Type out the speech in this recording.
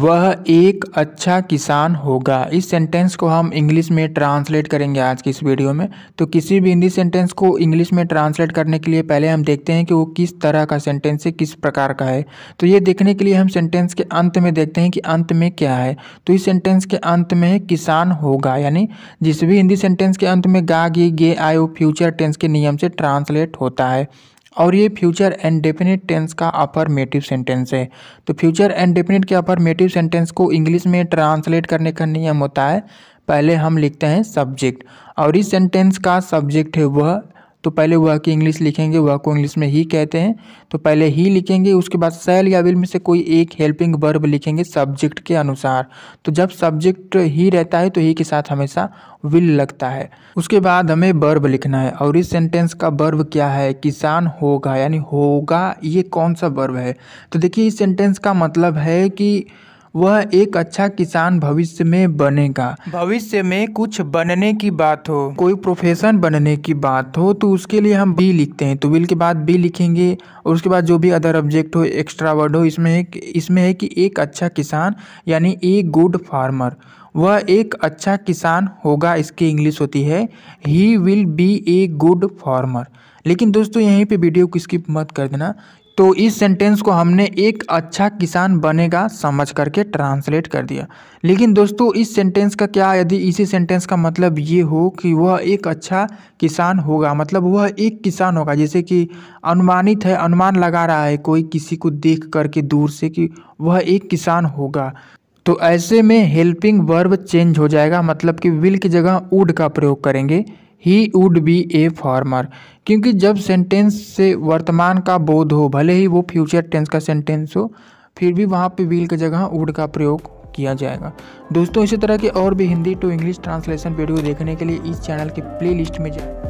वह एक अच्छा किसान होगा इस सेंटेंस को हम इंग्लिश में ट्रांसलेट करेंगे आज की इस वीडियो में तो किसी भी हिंदी सेंटेंस को इंग्लिश में ट्रांसलेट करने के लिए पहले हम देखते हैं कि वो किस तरह का सेंटेंस है किस प्रकार का है तो ये देखने के लिए हम सेंटेंस के अंत में देखते हैं कि अंत में क्या है तो इस सेंटेंस के अंत में किसान होगा यानी जिस भी हिंदी सेंटेंस के अंत में गा गी गे आयो फ्यूचर टेंस के नियम से ट्रांसलेट होता है और ये फ्यूचर एंड डेफिनेट टेंस का अपरमेटिव सेंटेंस है तो फ्यूचर एंड डेफिनेट के अपरमेटिव सेंटेंस को इंग्लिश में ट्रांसलेट करने का नियम होता है पहले हम लिखते हैं सब्जेक्ट और इस सेंटेंस का सब्जेक्ट है वह तो पहले वह की इंग्लिश लिखेंगे वह को इंग्लिश में ही कहते हैं तो पहले ही लिखेंगे उसके बाद सेल या विल में से कोई एक हेल्पिंग वर्ब लिखेंगे सब्जेक्ट के अनुसार तो जब सब्जेक्ट ही रहता है तो ही के साथ हमेशा विल लगता है उसके बाद हमें वर्ब लिखना है और इस सेंटेंस का वर्ब क्या है किसान होगा यानी होगा ये कौन सा वर्ब है तो देखिए इस सेंटेंस का मतलब है कि वह एक अच्छा किसान भविष्य में बनेगा भविष्य में कुछ बनने की बात हो कोई प्रोफेशन बनने की बात हो तो उसके लिए हम बी लिखते हैं तो विल के बाद बी लिखेंगे और उसके बाद जो भी अदर ऑब्जेक्ट हो एक्स्ट्रा वर्ड हो इसमें एक इसमें है कि एक अच्छा किसान यानी ए गुड फार्मर वह एक अच्छा किसान होगा इसकी इंग्लिश होती है he will be a good farmer लेकिन दोस्तों यहीं पे वीडियो को स्किप मत कर देना तो इस सेंटेंस को हमने एक अच्छा किसान बनेगा समझ करके ट्रांसलेट कर दिया लेकिन दोस्तों इस सेंटेंस का क्या यदि इसी सेंटेंस का मतलब ये हो कि वह एक अच्छा किसान होगा मतलब वह एक किसान होगा जैसे कि अनुमानित है अनुमान लगा रहा है कोई किसी को देख करके दूर से कि वह एक किसान होगा तो ऐसे में हेल्पिंग वर्ब चेंज हो जाएगा मतलब कि विल की जगह वुड का प्रयोग करेंगे he would be a farmer क्योंकि जब सेंटेंस से वर्तमान का बोध हो भले ही वो फ्यूचर टेंस का सेंटेंस हो फिर भी वहाँ पे व्हील की जगह वुड का प्रयोग किया जाएगा दोस्तों इसी तरह के और भी Hindi to English translation video देखने के लिए इस चैनल के प्लेलिस्ट में जाए